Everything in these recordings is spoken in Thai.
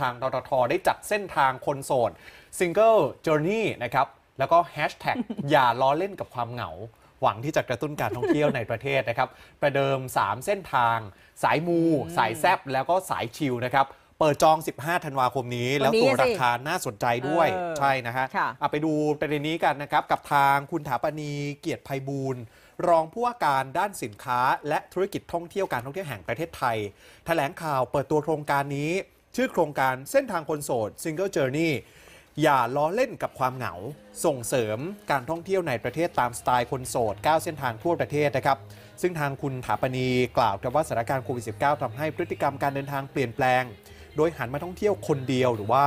ทางทททได้จัดเส้นทางคนโสด Single Journey นะครับ แล้วก็แฮชแท็กอย่าล้อเล่นกับความเหงา หวังที่จะกระตุ้นการท่องเที่ยวในประเทศนะครับ ประเดิม 3 เส้นทาง สายมู สายแซบแล้วก็สายชิลนะครับ เปิดจอง 15ธันวาคมนี้ แล้วตัวราคาน่าสนใจด้วย ใช่นะฮะเอาไปดูประเด็นนี้กันนะครับ กับทางคุณถาปณีเกียรติภัยบูรณ์รองผู้ว่าการด้านสินค้าและธุรกิจท่องเที่ยวการท่องเที่ยวแห่งประเทศไทย แถลงข่าวเปิดตัวโครงการนี้ชื่อโครงการเส้นทางคนโสด Single Journey อย่าล้อเล่นกับความเหงา ส่งเสริมการท่องเที่ยวในประเทศตามสไตล์คนโสด 9 เส้นทางทั่วประเทศนะครับ ซึ่งทางคุณถาปณีกล่าวกับว่าสถานการณ์โควิด -19 ทำให้พฤติกรรมการเดินทางเปลี่ยนแปลง โดยหันมาท่องเที่ยวคนเดียวหรือว่า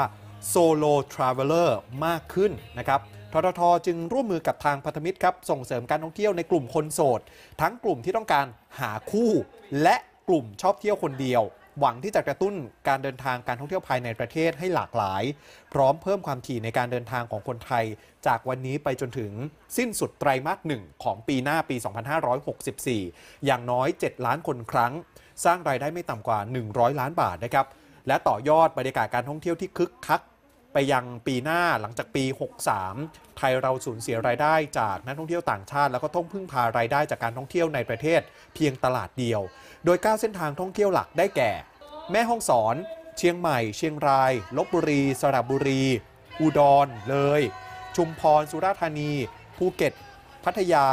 โซโลทราเวลเลอร์มากขึ้นนะครับทททจึงร่วมมือกับทางพัฒมิตรครับส่งเสริมการท่องเที่ยวในกลุ่มคนโสด ทั้งกลุ่มที่ต้องการหาคู่ และกลุ่มชอบเที่ยวคนเดียวหวังที่จะกระตุ้นการเดินทางการท่องเที่ยวภายในประเทศให้หลากหลาย พร้อมเพิ่มความถี่ในการเดินทางของคนไทย จากวันนี้ไปจนถึงสิ้นสุดไตรมาสหนึ่งของปีหน้าปี 2564 อย่างน้อย 7 ล้านคนครั้ง สร้างรายได้ไม่ต่ำกว่า 100 ล้านบาทนะครับ และต่อยอดบรรยากาศการท่องเที่ยวที่คึกคักไปยังปีหน้าหลังจากปี 63 ไทยเราสูญเสียรายได้จากนักท่องเที่ยวต่างชาติแล้วก็ต้องพึ่งพารายได้จากการท่องเที่ยวในประเทศเพียงตลาดเดียว โดย 9 เส้นทางท่องเที่ยวหลักได้แก่ แม่ฮ่องสอน เชียงใหม่ เชียงรายลบบุรี สระบุรี อุดรเลย ชุมพรสุราษฎร์ธานี ภูเก็ต พัทยา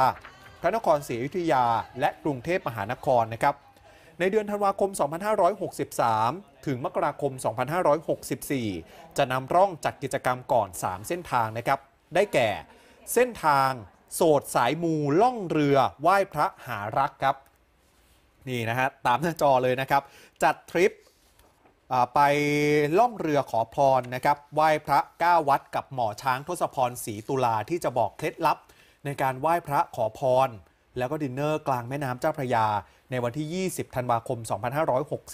พระนครศรีอยุธยา และกรุงเทพมหานครนะครับในเดือนธันวาคม 2563ถึงมกราคม 2564 จะนำร่องจัดกิจกรรมก่อน 3 เส้นทางนะครับ ได้แก่เส้นทางโสดสายมูล่องเรือไหว้พระหารักครับ นี่นะฮะตามหน้าจอเลยนะครับ จัดทริปไปล่องเรือขอพรนะครับไหว้พระก้าวัดกับหมอช้างทศพรศรีตุลาที่จะบอกเคล็ดลับในการไหว้พระขอพร แล้วก็ดินเนอร์กลางแม่น้ำเจ้าพระยาในวันที่ 20 ธันวาคม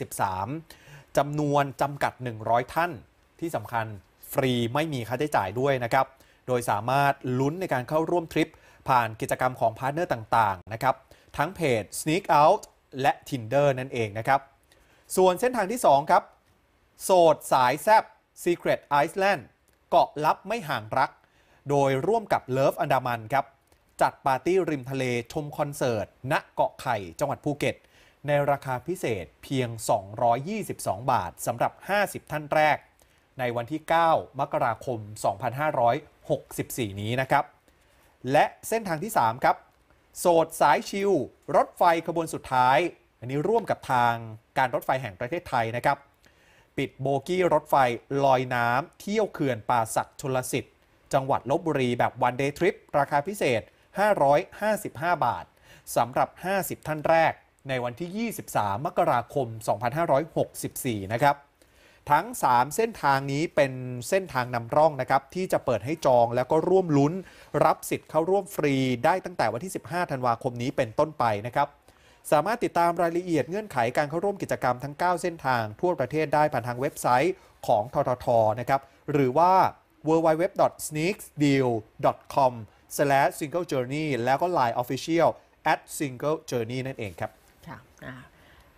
2563จำนวนจำกัด 100 ท่าน ที่สำคัญฟรีไม่มีค่าใช้จ่ายด้วยนะครับ โดยสามารถลุ้นในการเข้าร่วมทริป ผ่านกิจกรรมของพาร์ทเนอร์ต่างๆนะครับ ทั้งเพจ Sneak Out และ Tinder นั่นเองนะครับ ส่วนเส้นทางที่ 2 ครับ โสดสายแซบ Secret Iceland เกาะลับไม่ห่างรัก โดยร่วมกับ Love อันดามันครับจัดปาร์ตี้ริมทะเลชมคอนเสิร์ตณเกาะไข่จังหวัดภูเก็ตในราคาพิเศษเพียง 222 บาทสำหรับ 50 ท่านแรก ในวันที่ 9 มกราคม 2564 นี้นะครับ และเส้นทางที่ 3 ครับ โสดสายชิว รถไฟขบวนสุดท้าย อันนี้ร่วมกับทางการรถไฟแห่งประเทศไทยนะครับ ปิดโบกี้รถไฟ ลอยน้ำเที่ยวเขื่อนป่าศักชลสิทธิ์ จังหวัดลบบุรีแบบวันเดย์ทริปราคาพิเศษ 555 บาทสำหรับ 50 ท่านแรกในวันที่ 23 มกราคม 2564 นะครับ ทั้ง 3 เส้นทางนี้เป็นเส้นทางนำร่องนะครับที่จะเปิดให้จองแล้วก็ร่วมลุ้น รับสิทธิ์เข้าร่วมฟรีได้ตั้งแต่วันที่ 15 ธันวาคมนี้เป็นต้นไปนะครับสามารถติดตามรายละเอียดเงื่อนไขการเข้าร่วมกิจกรรมทั้ง 9 เส้นทาง ทั่วประเทศได้ผ่านทางเว็บไซต์ของทททนะครับ หรือว่า www.sneaksdeal.com/singlejourney แล้วก็ Line Official at singlejourney นั่นเองครับค่ะ